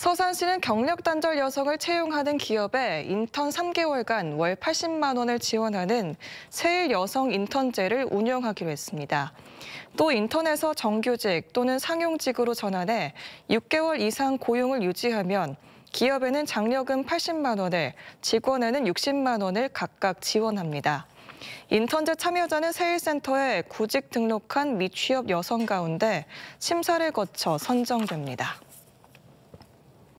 서산 시는 경력 단절 여성을 채용하는 기업에 인턴 3개월간 월 80만 원을 지원하는 세일 여성 인턴제를 운영하기로 했습니다. 또 인턴에서 정규직 또는 상용직으로 전환해 6개월 이상 고용을 유지하면 기업에는 장려금 80만 원을, 직원에는 60만 원을 각각 지원합니다. 인턴제 참여자는 세일센터에 구직 등록한 미취업 여성 가운데 심사를 거쳐 선정됩니다.